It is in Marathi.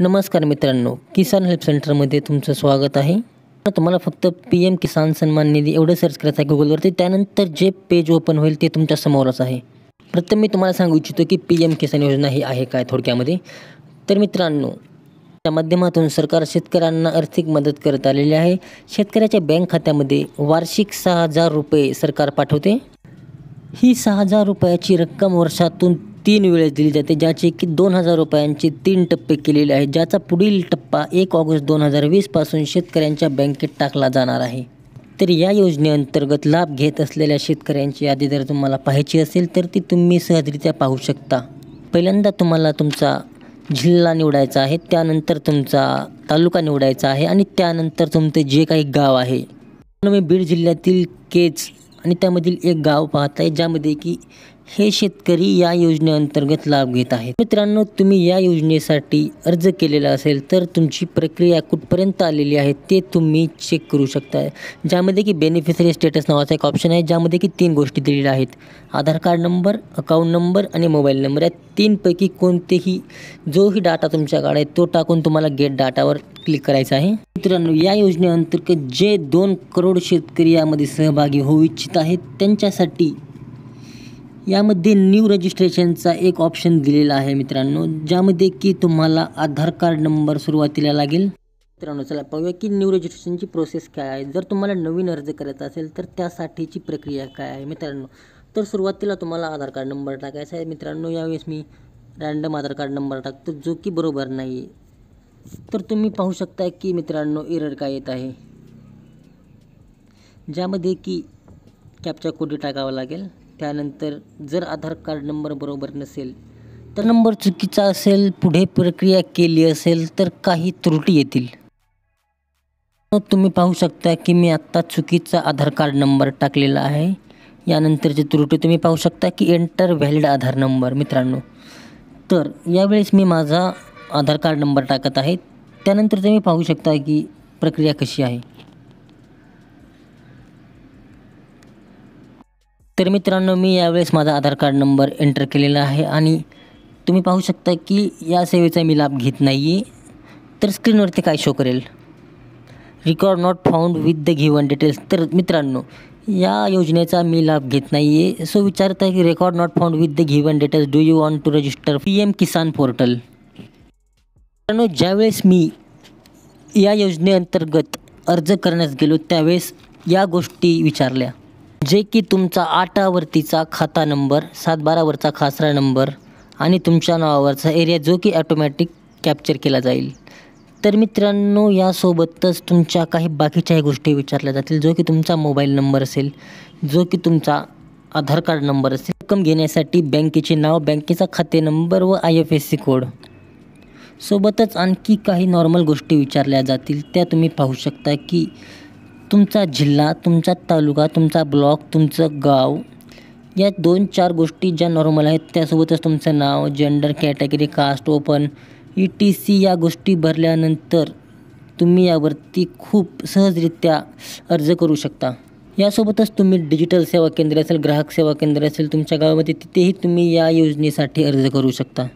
नमस्कार मित्रांनो किसान हेल्प सेंटरमध्ये तुमचं स्वागत आहे तुम्हाला फक्त पी एम किसान सन्मान निधी एवढं सर्च करायचं आहे गुगलवरती त्यानंतर जे पेज ओपन होईल ते तुमच्या समोरच आहे प्रथम मी तुम्हाला सांगू इच्छितो की पी एम किसान योजना ही आहे काय थोडक्यामध्ये तर मित्रांनो त्या माध्यमातून सरकार शेतकऱ्यांना आर्थिक मदत करत आलेली आहे शेतकऱ्याच्या बँक खात्यामध्ये वार्षिक सहा हजार रुपये सरकार पाठवते ही सहा हजार रुपयाची रक्कम वर्षातून तीन वेळेस दिली जाते ज्याचे की दोन हजार रुपयांचे तीन टप्पे केलेले आहेत ज्याचा पुढील टप्पा एक ऑगस्ट दोन हजार वीसपासून शेतकऱ्यांच्या बँकेत टाकला जाणार आहे तर या योजनेअंतर्गत लाभ घेत असलेल्या शेतकऱ्यांची यादी जर तुम्हाला पाहायची असेल तर ती तुम्ही सहजरित्या पाहू शकता पहिल्यांदा तुम्हाला तुमचा जिल्हा निवडायचा आहे त्यानंतर तुमचा तालुका निवडायचा आहे आणि त्यानंतर तुमचं जे काही गाव आहे मी बीड जिल्ह्यातील केज आणि त्यामधील एक गाव पाहत आहे ज्यामध्ये की हे शेतकरी या योजनेअंतर्गत लाभ घेत आहेत मित्रांनो तुम्ही या योजनेसाठी अर्ज केलेला असेल तर तुमची प्रक्रिया कुठपर्यंत आलेली आहे ते तुम्ही चेक करू शकता ज्यामध्ये की बेनिफिशरी स्टेटस नावाचा एक ऑप्शन आहे ज्यामध्ये की तीन गोष्टी दिलेल्या आहेत Aadhaar card number account number आणि मोबाईल नंबर या तीनपैकी कोणतेही जोही डाटा तुमच्याकडे आहे तो टाकून तुम्हाला गेट डाटावर क्लिक करायचं आहे मित्रांनो या योजनेअंतर्गत जे दोन करोड शेतकरी यामध्ये सहभागी होऊ इच्छित आहेत त्यांच्यासाठी यामध्ये न्यू रजिस्ट्रेशनचा एक ऑप्शन दिलेला आहे मित्रांनो ज्यामध्ये की तुम्हाला आधार कार्ड नंबर सुरुवातीला लागेल मित्रांनो चला पाहूया की न्यू रजिस्ट्रेशनची प्रोसेस काय आहे जर तुम्हाला नवीन अर्ज करायचा असेल तर त्यासाठीची प्रक्रिया काय आहे मित्रांनो तर सुरुवातीला तुम्हाला आधार कार्ड नंबर टाकायचा आहे मित्रांनो यावेळेस मी रँडम आधार कार्ड नंबर टाकतो जो की बरोबर नाही तर तुम्ही पाहू शकता की मित्रांनो एरर काय येत आहे ज्यामध्ये की कॅपचा कोड टाकावा लागेल त्यानंतर जर आधार कार्ड नंबर बरोबर नसेल तर नंबर चुकीचा असेल पुढे प्रक्रिया केली असेल तर काही त्रुटी येतील तुम्ही पाहू शकता की मी आत्ता चुकीचा आधार कार्ड नंबर टाकलेला आहे यानंतरची त्रुटी तुम्ही पाहू शकता की एंटर व्हॅलिड आधार नंबर मित्रांनो तर यावेळेस मी माझा आधार कार्ड नंबर टाकत आहे त्यानंतर तुम्ही पाहू शकता की प्रक्रिया कशी आहे तर मित्रांनो मी यावेळेस माझा आधार कार्ड नंबर एंटर केलेला आहे आणि तुम्ही पाहू शकता की या सेवेचा मी लाभ घेत नाही आहे तर स्क्रीनवरती काय शो करेल record not found with the given details तर मित्रांनो या योजनेचा मी लाभ घेत नाही आहे सो विचारत आहे की record not found with the given details do you want to register P M Kisan portal मित्रांनो ज्यावेळेस मी या योजनेअंतर्गत अर्ज करण्यास गेलो त्यावेळेस या गोष्टी विचारल्या जे की तुमचा आठावरतीचा खाता नंबर सात बारावरचा खासरा नंबर आणि तुमच्या नावावरचा एरिया जो की ॲटोमॅटिक कॅप्चर केला जाईल तर मित्रांनो यासोबतच तुमच्या काही बाकीच्याही गोष्टी विचारल्या जातील जो की तुमचा मोबाईल नंबर असेल जो की तुमचा आधार कार्ड नंबर असेल रक्कम घेण्यासाठी बँकेचे नाव बँकेचा खाते नंबर व I F S C code सोबतच आणखी काही नॉर्मल गोष्टी विचारल्या जातील त्या तुम्ही पाहू शकता की तुमचा जिल्हा तुमचा तालुका तुमचा ब्लॉक तुमचं गाव या दोन चार गोष्टी ज्या नॉर्मल आहेत त्यासोबतच तुमचं नाव gender category caste open E T C या गोष्टी भरल्यानंतर तुम्ही यावरती खूप सहजरित्या अर्ज करू शकता यासोबतच तुम्ही डिजिटल सेवा केंद्र असेल ग्राहक सेवा केंद्र असेल तुमच्या गावामध्ये तिथेही तुम्ही या योजनेसाठी अर्ज करू शकता